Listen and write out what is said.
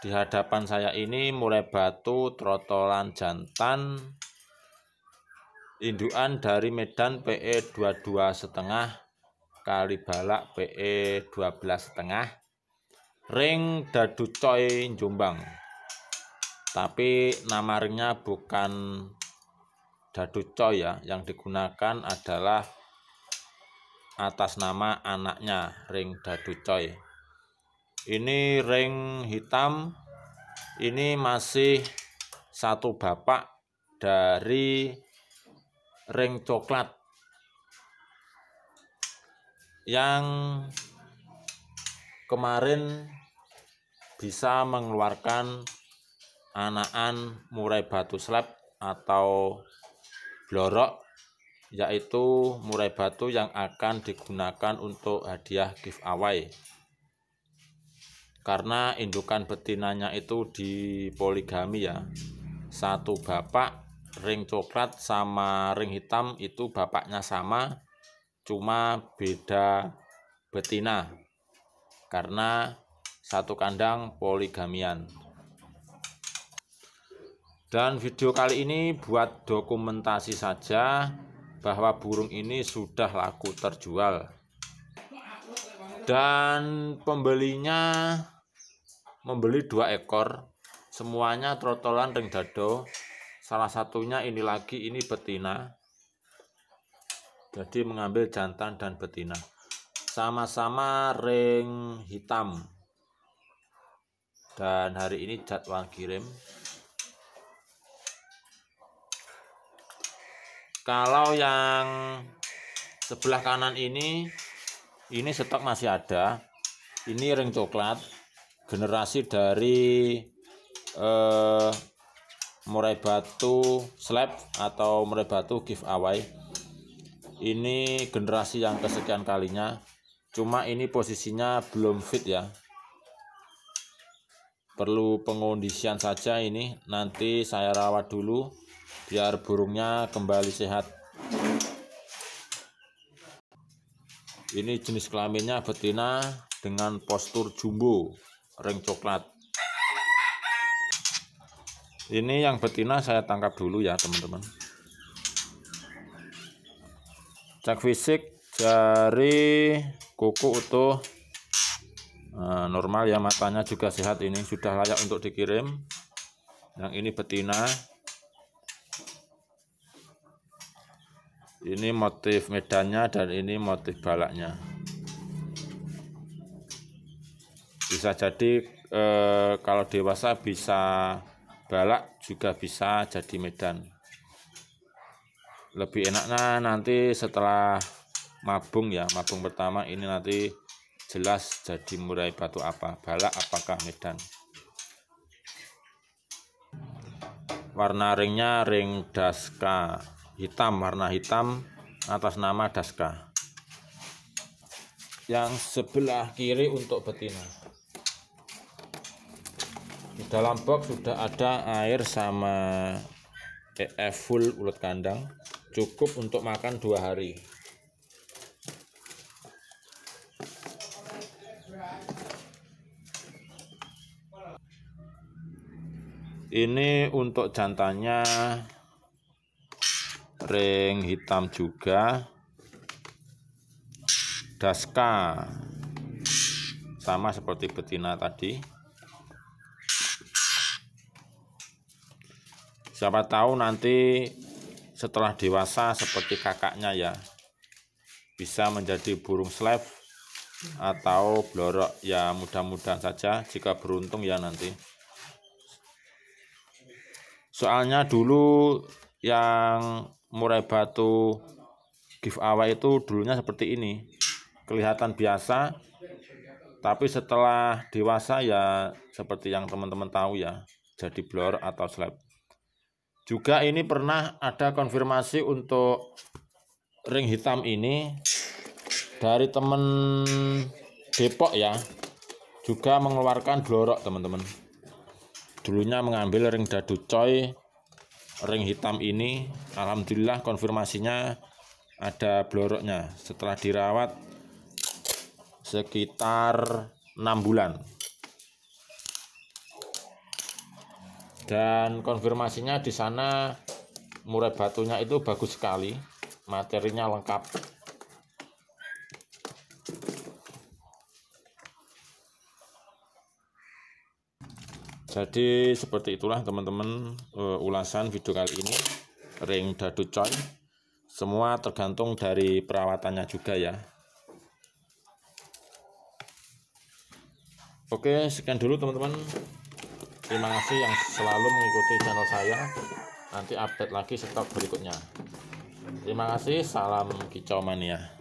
Di hadapan saya ini mulai batu, trotolan jantan, induan dari Medan PE 22 setengah kali balak PE 12 setengah ring dadu coy Jombang tapi nama bukan dadu coy ya yang digunakan adalah atas nama anaknya ring dadu coy ini ring hitam ini masih satu bapak dari ring coklat yang kemarin bisa mengeluarkan anakan murai batu slab atau blorok yaitu murai batu yang akan digunakan untuk hadiah giveaway karena indukan betinanya itu di poligami ya satu bapak ring coklat sama ring hitam itu bapaknya sama cuma beda betina karena satu kandang poligamian dan video kali ini buat dokumentasi saja bahwa burung ini sudah laku terjual dan pembelinya membeli dua ekor semuanya trotolan ring dado salah satunya ini lagi ini betina jadi mengambil jantan dan betina sama-sama ring hitam dan hari ini jadwal kirim kalau yang sebelah kanan ini ini stok masih ada ini ring coklat generasi dari eh, murai batu slab atau murai batu giveaway ini generasi yang kesekian kalinya cuma ini posisinya belum fit ya perlu pengondisian saja ini nanti saya rawat dulu biar burungnya kembali sehat ini jenis kelaminnya betina dengan postur jumbo, ring coklat. Ini yang betina saya tangkap dulu ya, teman-teman. Cek fisik jari kuku utuh nah, normal ya matanya juga sehat ini sudah layak untuk dikirim yang ini betina ini motif medannya dan ini motif balaknya bisa jadi eh, kalau dewasa bisa balak juga bisa jadi medan lebih enaknya nanti setelah mabung ya mabung pertama ini nanti jelas jadi murai batu apa balak apakah medan warna ringnya ring daska hitam warna hitam atas nama Daska yang sebelah kiri untuk betina di dalam box sudah ada air sama EF full ulat kandang cukup untuk makan dua hari ini untuk jantannya ring hitam juga daska sama seperti betina tadi siapa tahu nanti setelah dewasa seperti kakaknya ya bisa menjadi burung slave atau blorok ya mudah-mudahan saja jika beruntung ya nanti soalnya dulu yang murai batu giveaway itu dulunya seperti ini kelihatan biasa tapi setelah dewasa ya seperti yang teman-teman tahu ya jadi blur atau slab juga ini pernah ada konfirmasi untuk ring hitam ini dari temen Depok ya juga mengeluarkan blorok teman-teman dulunya mengambil ring dadu coy ring hitam ini alhamdulillah konfirmasinya ada bloroknya setelah dirawat sekitar 6 bulan dan konfirmasinya di sana murai batunya itu bagus sekali materinya lengkap Jadi seperti itulah teman-teman uh, ulasan video kali ini ring dadu coy. Semua tergantung dari perawatannya juga ya. Oke, sekian dulu teman-teman. Terima kasih yang selalu mengikuti channel saya. Nanti update lagi stok berikutnya. Terima kasih, salam kicau mania.